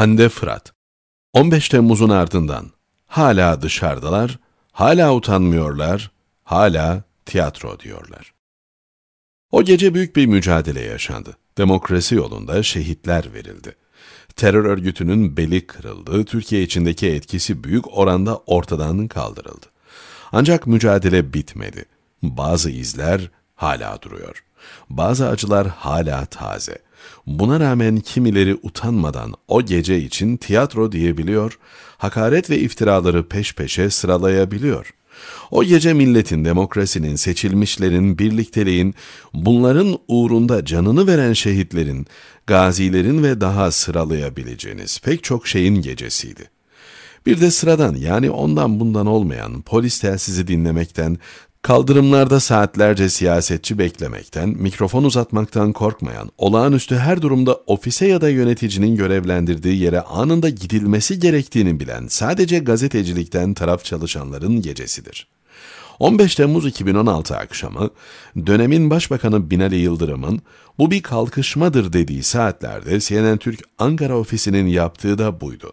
Hande Fırat 15 Temmuz'un ardından hala dışarıdalar, hala utanmıyorlar, hala tiyatro diyorlar. O gece büyük bir mücadele yaşandı. Demokrasi yolunda şehitler verildi. Terör örgütünün beli kırıldı, Türkiye içindeki etkisi büyük oranda ortadan kaldırıldı. Ancak mücadele bitmedi. Bazı izler hala duruyor. Bazı acılar hala taze. Buna rağmen kimileri utanmadan o gece için tiyatro diyebiliyor, hakaret ve iftiraları peş peşe sıralayabiliyor. O gece milletin, demokrasinin, seçilmişlerin, birlikteliğin, bunların uğrunda canını veren şehitlerin, gazilerin ve daha sıralayabileceğiniz pek çok şeyin gecesiydi.'' Bir de sıradan yani ondan bundan olmayan polis telsizi dinlemekten, Kaldırımlarda saatlerce siyasetçi beklemekten, mikrofon uzatmaktan korkmayan, olağanüstü her durumda ofise ya da yöneticinin görevlendirdiği yere anında gidilmesi gerektiğini bilen sadece gazetecilikten taraf çalışanların gecesidir. 15 Temmuz 2016 akşamı dönemin başbakanı Binali Yıldırım'ın bu bir kalkışmadır dediği saatlerde CNN Türk Ankara ofisinin yaptığı da buydu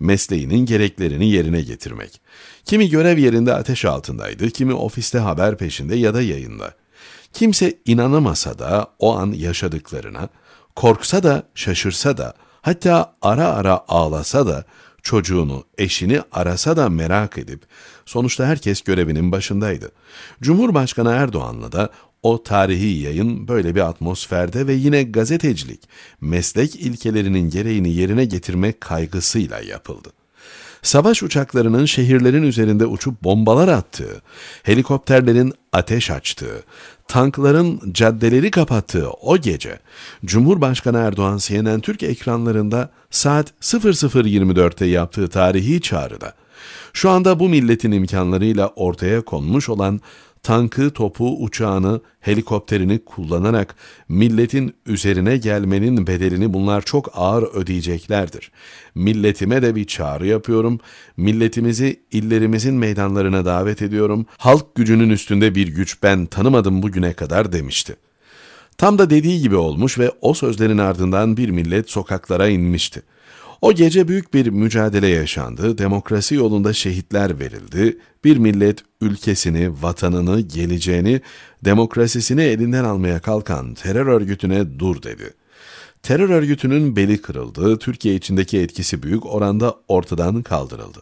mesleğinin gereklerini yerine getirmek. Kimi görev yerinde ateş altındaydı, kimi ofiste haber peşinde ya da yayında. Kimse inanamasa da o an yaşadıklarına, korksa da şaşırsa da, hatta ara ara ağlasa da çocuğunu, eşini arasa da merak edip sonuçta herkes görevinin başındaydı. Cumhurbaşkanı Erdoğan'la da o tarihi yayın böyle bir atmosferde ve yine gazetecilik, meslek ilkelerinin gereğini yerine getirme kaygısıyla yapıldı savaş uçaklarının şehirlerin üzerinde uçup bombalar attığı, helikopterlerin ateş açtığı, tankların caddeleri kapattığı o gece Cumhurbaşkanı Erdoğan CNN Türk ekranlarında saat 00.24'te yaptığı tarihi çağrıda şu anda bu milletin imkanlarıyla ortaya konmuş olan tankı, topu, uçağını, helikopterini kullanarak milletin üzerine gelmenin bedelini bunlar çok ağır ödeyeceklerdir. Milletime de bir çağrı yapıyorum. Milletimizi illerimizin meydanlarına davet ediyorum. Halk gücünün üstünde bir güç ben tanımadım bugüne kadar demişti. Tam da dediği gibi olmuş ve o sözlerin ardından bir millet sokaklara inmişti. O gece büyük bir mücadele yaşandı, demokrasi yolunda şehitler verildi, bir millet ülkesini, vatanını, geleceğini, demokrasisini elinden almaya kalkan terör örgütüne dur dedi. Terör örgütünün beli kırıldı, Türkiye içindeki etkisi büyük oranda ortadan kaldırıldı.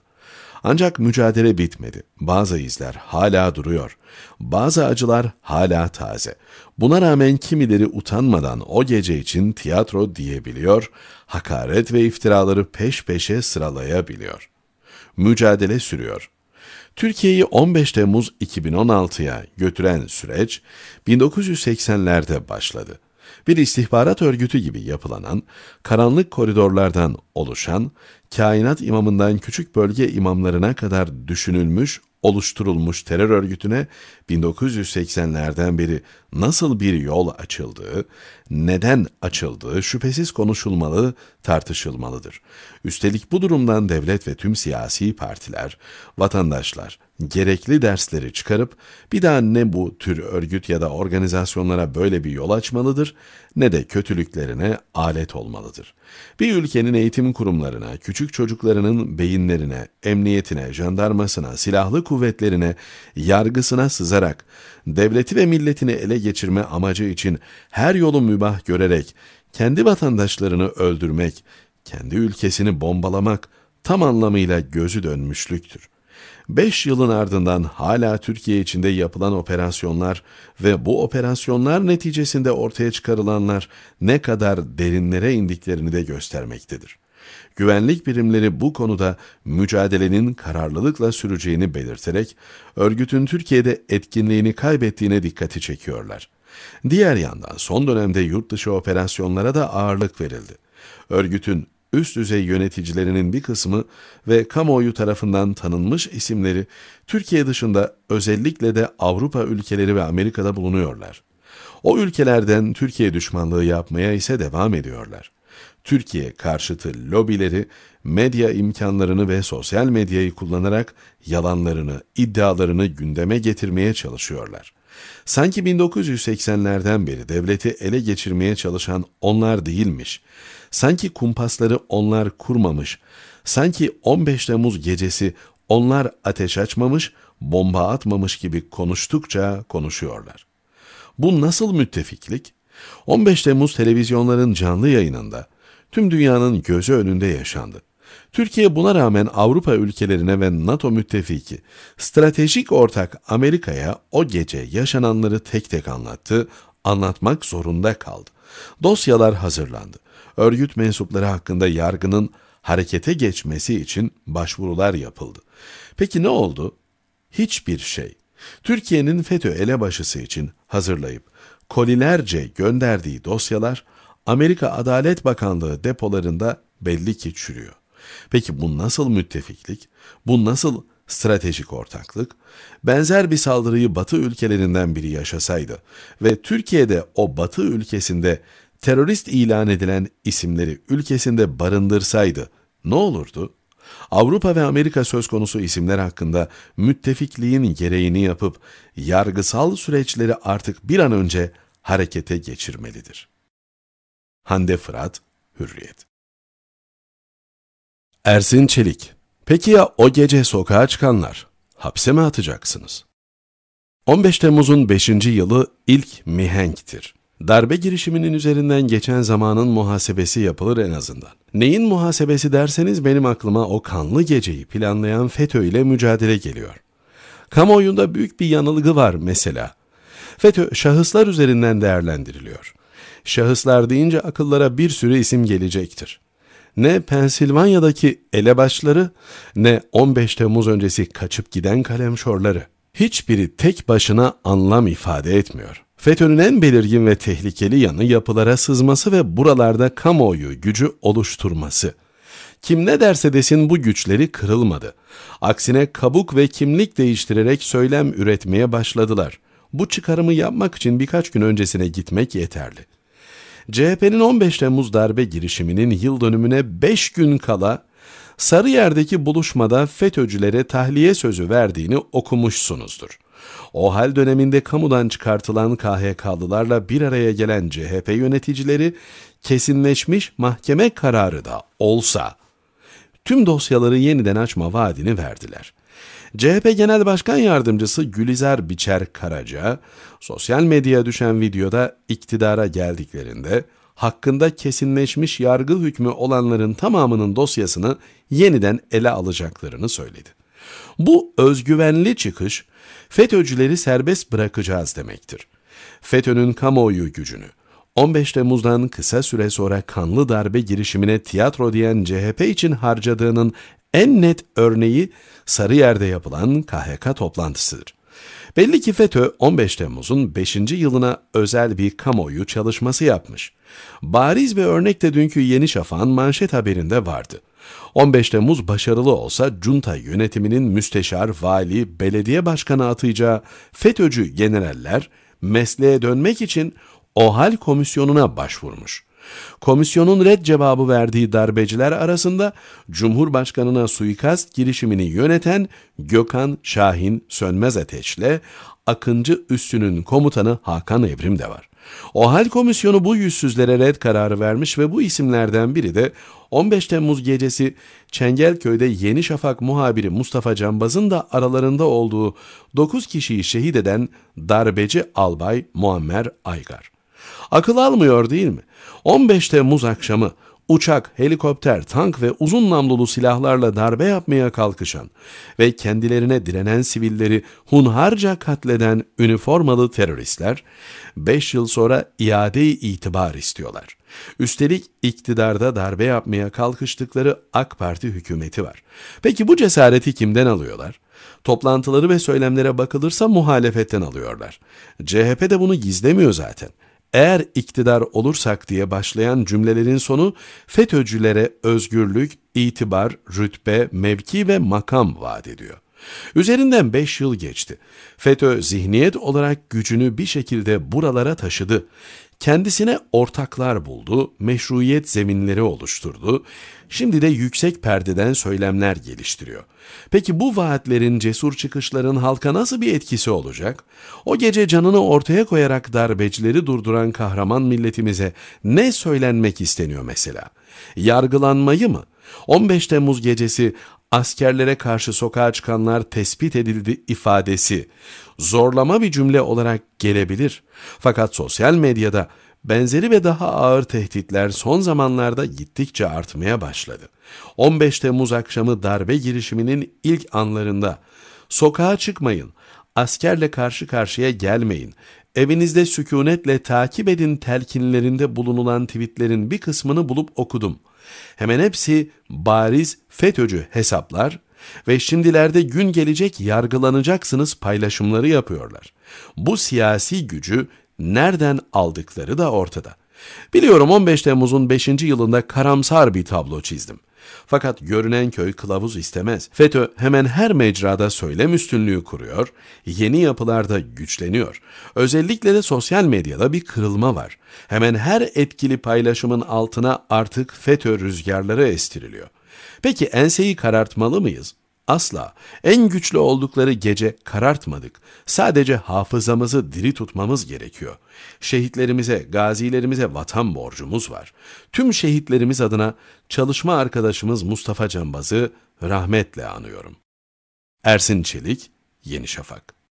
Ancak mücadele bitmedi. Bazı izler hala duruyor. Bazı acılar hala taze. Buna rağmen kimileri utanmadan o gece için tiyatro diyebiliyor, hakaret ve iftiraları peş peşe sıralayabiliyor. Mücadele sürüyor. Türkiye'yi 15 Temmuz 2016'ya götüren süreç 1980'lerde başladı bir istihbarat örgütü gibi yapılanan, karanlık koridorlardan oluşan, kainat imamından küçük bölge imamlarına kadar düşünülmüş oluşturulmuş terör örgütüne 1980'lerden beri nasıl bir yol açıldığı, neden açıldığı şüphesiz konuşulmalı, tartışılmalıdır. Üstelik bu durumdan devlet ve tüm siyasi partiler, vatandaşlar gerekli dersleri çıkarıp bir daha ne bu tür örgüt ya da organizasyonlara böyle bir yol açmalıdır ne de kötülüklerine alet olmalıdır. Bir ülkenin eğitim kurumlarına, küçük çocuklarının beyinlerine, emniyetine, jandarmasına, silahlı kuvvetlerine, yargısına sızarak, devleti ve milletini ele geçirme amacı için her yolu mübah görerek, kendi vatandaşlarını öldürmek, kendi ülkesini bombalamak tam anlamıyla gözü dönmüşlüktür. Beş yılın ardından hala Türkiye içinde yapılan operasyonlar ve bu operasyonlar neticesinde ortaya çıkarılanlar ne kadar derinlere indiklerini de göstermektedir güvenlik birimleri bu konuda mücadelenin kararlılıkla süreceğini belirterek örgütün Türkiye'de etkinliğini kaybettiğine dikkati çekiyorlar. Diğer yandan son dönemde yurt dışı operasyonlara da ağırlık verildi. Örgütün üst düzey yöneticilerinin bir kısmı ve kamuoyu tarafından tanınmış isimleri Türkiye dışında özellikle de Avrupa ülkeleri ve Amerika'da bulunuyorlar. O ülkelerden Türkiye düşmanlığı yapmaya ise devam ediyorlar. Türkiye karşıtı lobileri medya imkanlarını ve sosyal medyayı kullanarak yalanlarını, iddialarını gündeme getirmeye çalışıyorlar. Sanki 1980'lerden beri devleti ele geçirmeye çalışan onlar değilmiş. Sanki kumpasları onlar kurmamış. Sanki 15 Temmuz gecesi onlar ateş açmamış, bomba atmamış gibi konuştukça konuşuyorlar. Bu nasıl müttefiklik? 15 Temmuz televizyonların canlı yayınında tüm dünyanın gözü önünde yaşandı. Türkiye buna rağmen Avrupa ülkelerine ve NATO müttefiki, stratejik ortak Amerika'ya o gece yaşananları tek tek anlattı, anlatmak zorunda kaldı. Dosyalar hazırlandı. Örgüt mensupları hakkında yargının harekete geçmesi için başvurular yapıldı. Peki ne oldu? Hiçbir şey. Türkiye'nin FETÖ elebaşısı için hazırlayıp kolilerce gönderdiği dosyalar Amerika Adalet Bakanlığı depolarında belli ki çürüyor. Peki bu nasıl müttefiklik? Bu nasıl stratejik ortaklık? Benzer bir saldırıyı Batı ülkelerinden biri yaşasaydı ve Türkiye'de o Batı ülkesinde terörist ilan edilen isimleri ülkesinde barındırsaydı ne olurdu? Avrupa ve Amerika söz konusu isimler hakkında müttefikliğin gereğini yapıp yargısal süreçleri artık bir an önce harekete geçirmelidir. Hande Fırat, Hürriyet. Ersin Çelik, peki ya o gece sokağa çıkanlar? Hapse mi atacaksınız? 15 Temmuz'un 5. yılı ilk mihenktir. Darbe girişiminin üzerinden geçen zamanın muhasebesi yapılır en azından. Neyin muhasebesi derseniz benim aklıma o kanlı geceyi planlayan FETÖ ile mücadele geliyor. Kamuoyunda büyük bir yanılgı var mesela. FETÖ şahıslar üzerinden değerlendiriliyor. Şahıslar deyince akıllara bir sürü isim gelecektir. Ne Pensilvanya'daki elebaşları ne 15 Temmuz öncesi kaçıp giden kalemşorları. Hiçbiri tek başına anlam ifade etmiyor. FETÖ'nün en belirgin ve tehlikeli yanı yapılara sızması ve buralarda kamuoyu gücü oluşturması. Kim ne derse desin bu güçleri kırılmadı. Aksine kabuk ve kimlik değiştirerek söylem üretmeye başladılar. Bu çıkarımı yapmak için birkaç gün öncesine gitmek yeterli. CHP'nin 15 Temmuz darbe girişiminin yıl dönümüne 5 gün kala Sarıyer'deki buluşmada FETÖ'cülere tahliye sözü verdiğini okumuşsunuzdur. O hal döneminde kamudan çıkartılan KHK'lılarla bir araya gelen CHP yöneticileri kesinleşmiş mahkeme kararı da olsa tüm dosyaları yeniden açma vaadini verdiler. CHP Genel Başkan Yardımcısı Gülizar Biçer Karaca, sosyal medyaya düşen videoda iktidara geldiklerinde hakkında kesinleşmiş yargı hükmü olanların tamamının dosyasını yeniden ele alacaklarını söyledi. Bu özgüvenli çıkış FETÖ'cüleri serbest bırakacağız demektir. FETÖ'nün kamuoyu gücünü, 15 Temmuz'dan kısa süre sonra kanlı darbe girişimine tiyatro diyen CHP için harcadığının en net örneği Sarıyer'de yapılan KHK toplantısıdır. Belli ki FETÖ 15 Temmuz'un 5. yılına özel bir kamuoyu çalışması yapmış. Bariz bir örnek de dünkü Yeni Şafak'ın manşet haberinde vardı. 15 Temmuz başarılı olsa junta yönetiminin müsteşar, vali, belediye başkanı atacağı FETÖ'cü generaller mesleğe dönmek için OHAL komisyonuna başvurmuş. Komisyonun red cevabı verdiği darbeciler arasında Cumhurbaşkanına suikast girişimini yöneten Gökhan Şahin Sönmez Ateş'le Akıncı Üssü'nün komutanı Hakan Evrim de var. OHAL komisyonu bu yüzsüzlere red kararı vermiş ve bu isimlerden biri de 15 Temmuz gecesi Çengelköy'de Yeni Şafak muhabiri Mustafa Canbaz'ın da aralarında olduğu 9 kişiyi şehit eden darbeci albay Muammer Aygar. Akıl almıyor değil mi? 15 Temmuz akşamı uçak, helikopter, tank ve uzun namlulu silahlarla darbe yapmaya kalkışan ve kendilerine direnen sivilleri hunharca katleden üniformalı teröristler 5 yıl sonra iade-i itibar istiyorlar. Üstelik iktidarda darbe yapmaya kalkıştıkları AK Parti hükümeti var. Peki bu cesareti kimden alıyorlar? Toplantıları ve söylemlere bakılırsa muhalefetten alıyorlar. CHP de bunu gizlemiyor zaten eğer iktidar olursak diye başlayan cümlelerin sonu FETÖ'cülere özgürlük, itibar, rütbe, mevki ve makam vaat ediyor. Üzerinden beş yıl geçti. FETÖ zihniyet olarak gücünü bir şekilde buralara taşıdı. Kendisine ortaklar buldu, meşruiyet zeminleri oluşturdu. Şimdi de yüksek perdeden söylemler geliştiriyor. Peki bu vaatlerin, cesur çıkışların halka nasıl bir etkisi olacak? O gece canını ortaya koyarak darbecileri durduran kahraman milletimize ne söylenmek isteniyor mesela? Yargılanmayı mı? 15 Temmuz gecesi askerlere karşı sokağa çıkanlar tespit edildi ifadesi zorlama bir cümle olarak gelebilir. Fakat sosyal medyada benzeri ve daha ağır tehditler son zamanlarda gittikçe artmaya başladı. 15 Temmuz akşamı darbe girişiminin ilk anlarında sokağa çıkmayın, askerle karşı karşıya gelmeyin, evinizde sükunetle takip edin telkinlerinde bulunulan tweetlerin bir kısmını bulup okudum.'' Hemen hepsi bariz FETÖ'cü hesaplar ve şimdilerde gün gelecek yargılanacaksınız paylaşımları yapıyorlar. Bu siyasi gücü nereden aldıkları da ortada. Biliyorum 15 Temmuz'un 5. yılında karamsar bir tablo çizdim. Fakat görünen köy kılavuz istemez. FETÖ hemen her mecrada söylem üstünlüğü kuruyor, yeni yapılarda güçleniyor. Özellikle de sosyal medyada bir kırılma var. Hemen her etkili paylaşımın altına artık FETÖ rüzgarları estiriliyor. Peki enseyi karartmalı mıyız? Asla en güçlü oldukları gece karartmadık. Sadece hafızamızı diri tutmamız gerekiyor. Şehitlerimize, gazilerimize vatan borcumuz var. Tüm şehitlerimiz adına çalışma arkadaşımız Mustafa Cambaz'ı rahmetle anıyorum. Ersin Çelik, Yeni Şafak